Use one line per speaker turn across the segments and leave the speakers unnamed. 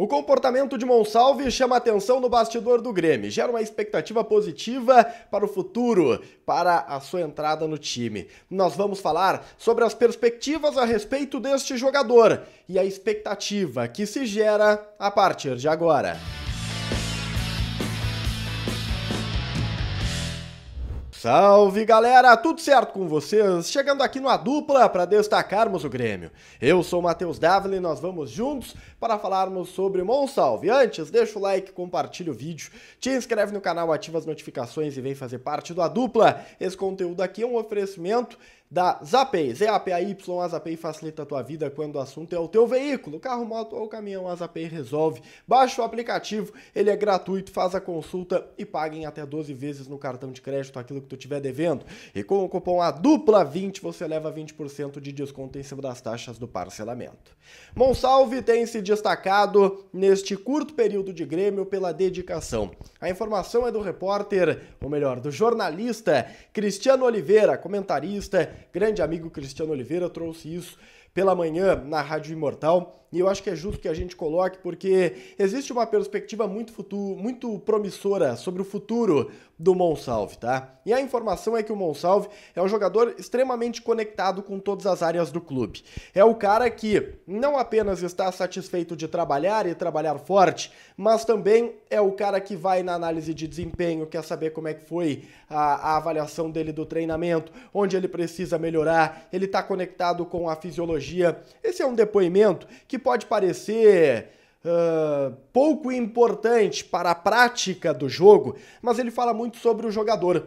O comportamento de Monsalve chama atenção no bastidor do Grêmio, gera uma expectativa positiva para o futuro, para a sua entrada no time. Nós vamos falar sobre as perspectivas a respeito deste jogador e a expectativa que se gera a partir de agora. Salve galera, tudo certo com vocês? Chegando aqui no A Dupla para destacarmos o Grêmio. Eu sou o Matheus Davila e nós vamos juntos para falarmos sobre Monsalve. Antes, deixa o like, compartilha o vídeo, te inscreve no canal, ativa as notificações e vem fazer parte do A Dupla. Esse conteúdo aqui é um oferecimento da Zapay. Z-A-P-A-Y, a Zapay facilita a tua vida quando o assunto é o teu veículo, carro, moto ou caminhão, a Zapay resolve. Baixa o aplicativo, ele é gratuito, faz a consulta e paga em até 12 vezes no cartão de crédito aquilo que tu tiver devendo. E com o cupom a dupla 20 você leva 20% de desconto em cima das taxas do parcelamento. Monsalve tem se destacado neste curto período de Grêmio pela dedicação. A informação é do repórter, ou melhor, do jornalista Cristiano Oliveira, comentarista, grande amigo Cristiano Oliveira trouxe isso pela manhã na Rádio Imortal e eu acho que é justo que a gente coloque, porque existe uma perspectiva muito, futuro, muito promissora sobre o futuro do Monsalve, tá? E a informação é que o Monsalve é um jogador extremamente conectado com todas as áreas do clube. É o cara que não apenas está satisfeito de trabalhar e trabalhar forte, mas também é o cara que vai na análise de desempenho, quer saber como é que foi a, a avaliação dele do treinamento, onde ele precisa melhorar, ele está conectado com a fisiologia. Esse é um depoimento que pode parecer uh, pouco importante para a prática do jogo, mas ele fala muito sobre o jogador.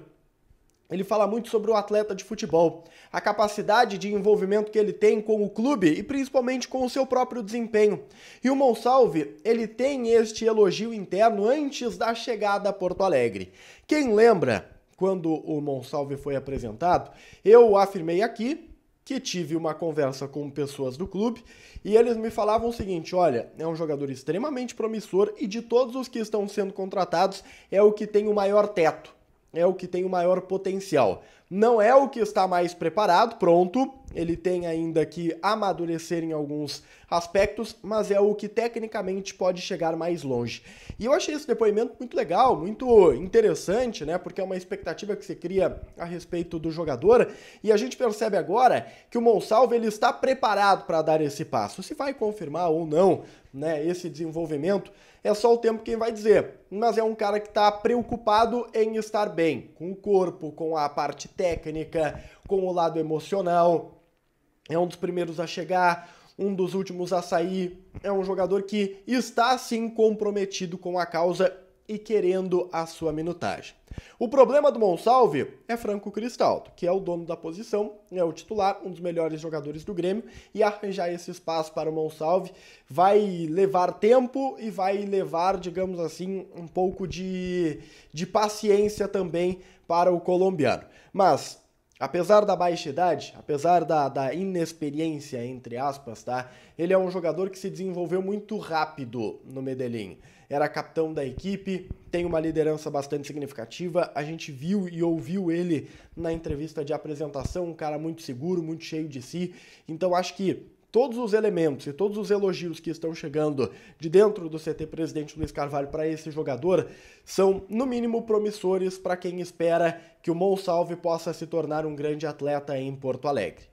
Ele fala muito sobre o atleta de futebol, a capacidade de envolvimento que ele tem com o clube e principalmente com o seu próprio desempenho. E o Monsalve, ele tem este elogio interno antes da chegada a Porto Alegre. Quem lembra quando o Monsalve foi apresentado, eu afirmei aqui que tive uma conversa com pessoas do clube e eles me falavam o seguinte: olha, é um jogador extremamente promissor e de todos os que estão sendo contratados, é o que tem o maior teto, é o que tem o maior potencial. Não é o que está mais preparado, pronto, ele tem ainda que amadurecer em alguns aspectos, mas é o que tecnicamente pode chegar mais longe. E eu achei esse depoimento muito legal, muito interessante, né? Porque é uma expectativa que se cria a respeito do jogador e a gente percebe agora que o Monsalve ele está preparado para dar esse passo. Se vai confirmar ou não, né, esse desenvolvimento, é só o tempo quem vai dizer. Mas é um cara que está preocupado em estar bem com o corpo, com a parte técnica, com o lado emocional, é um dos primeiros a chegar, um dos últimos a sair. É um jogador que está sim comprometido com a causa e querendo a sua minutagem. O problema do Monsalve é Franco Cristaldo, que é o dono da posição, é o titular, um dos melhores jogadores do Grêmio, e arranjar esse espaço para o Monsalve vai levar tempo e vai levar, digamos assim, um pouco de, de paciência também para o colombiano. Mas Apesar da baixa idade, apesar da, da inexperiência, entre aspas, tá? Ele é um jogador que se desenvolveu muito rápido no Medellín. Era capitão da equipe, tem uma liderança bastante significativa. A gente viu e ouviu ele na entrevista de apresentação, um cara muito seguro, muito cheio de si. Então acho que todos os elementos e todos os elogios que estão chegando de dentro do CT presidente Luiz Carvalho para esse jogador são, no mínimo, promissores para quem espera que o Monsalve possa se tornar um grande atleta em Porto Alegre.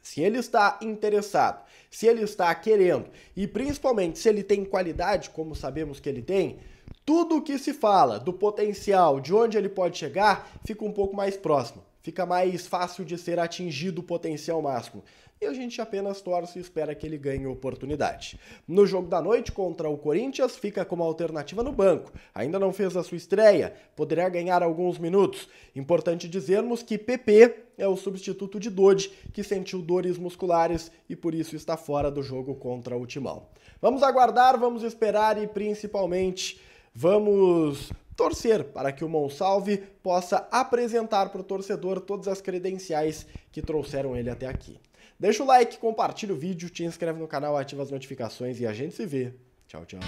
Se ele está interessado, se ele está querendo e principalmente se ele tem qualidade, como sabemos que ele tem, tudo o que se fala do potencial, de onde ele pode chegar, fica um pouco mais próximo. Fica mais fácil de ser atingido o potencial máximo e a gente apenas torce e espera que ele ganhe oportunidade. No jogo da noite contra o Corinthians, fica como alternativa no banco. Ainda não fez a sua estreia, poderá ganhar alguns minutos. Importante dizermos que PP é o substituto de Dodi, que sentiu dores musculares e por isso está fora do jogo contra o Timão. Vamos aguardar, vamos esperar e principalmente vamos torcer para que o Monsalve possa apresentar para o torcedor todas as credenciais que trouxeram ele até aqui. Deixa o like, compartilha o vídeo, te inscreve no canal, ativa as notificações e a gente se vê. Tchau, tchau.